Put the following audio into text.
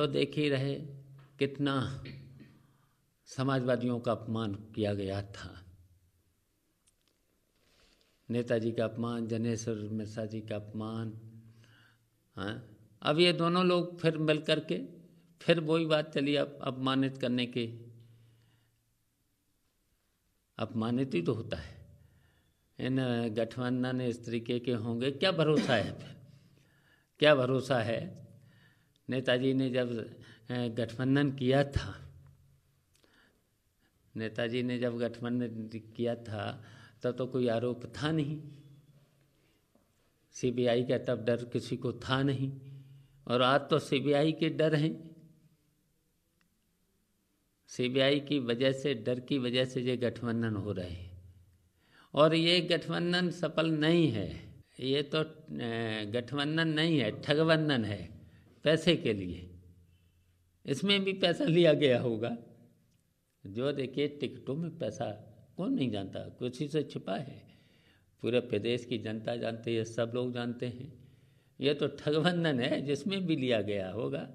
तो देख ही रहे कितना समाजवादियों का अपमान किया गया था नेताजी का अपमान जनेश्वर मिश्रा जी का अपमान हाँ? अब ये दोनों लोग फिर मिल के फिर वही बात चली अब अपमानित करने के अपमानित ही तो होता है इन गठबंधन इस तरीके के होंगे क्या भरोसा है फिर क्या भरोसा है नेताजी ने जब गठबंधन किया था नेताजी ने जब गठबंधन किया था तब तो कोई आरोप था नहीं सीबीआई का तब डर किसी को था नहीं और आज तो सीबीआई के डर हैं सीबीआई की वजह से डर की वजह से ये गठबंधन हो रहे हैं और ये गठबंधन सफल नहीं है ये तो गठबंधन नहीं है ठगबंधन है पैसे के लिए इसमें भी पैसा लिया गया होगा जो देखिए टिकटों में पैसा कौन नहीं जानता कुछ ही से छिपा है पूरे प्रदेश की जनता जानती है सब लोग जानते हैं यह तो ठगबंधन है जिसमें भी लिया गया होगा